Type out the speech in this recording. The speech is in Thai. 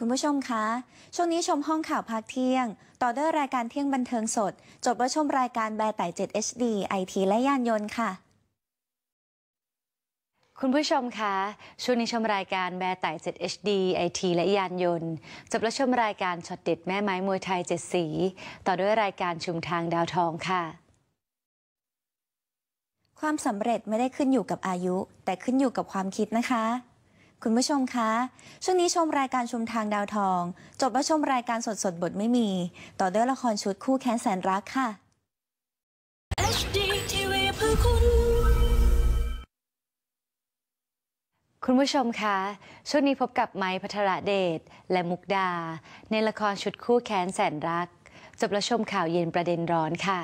คุณผู้ชมคะ ช่วงนี้ชมห้องข่าวพักเที่ยง ต่อด้วยรายการเที่ยงบันเทิงสด จบว่าชมรายการแบร์ไต่7 HD ไอทีและยานยนต์ค่ะ คุณผู้ชมคะ ช่วงนี้ ชมรายการแบร์ไต่7 HD ไอทีและยานยนต์จบและชมรายการช็อตเด็ดแม่ไม้มวยไทย7สี ต่อด้วยรายการชุมทางดาวทองค่ะ ความสำเร็จไม่ได้ขึ้นอยู่กับอายุ แต่ขึ้นอยู่กับความคิดนะคะคุณผู้ชมคะ ช่วงนี้ชมรายการชุมทางดาวทอง จบมาชมรายการสดสดบทไม่มี ต่อด้วยละครชุดคู่แค้นแสนรักค่ะ HD TV เพื่อคุณคุณผู้ชมคะ ช่วงนี้พบกับไม้พัทรเดชและมุกดา ในละครชุดคู่แค้นแสนรัก จบและชมข่าวเย็นประเด็นร้อนค่ะ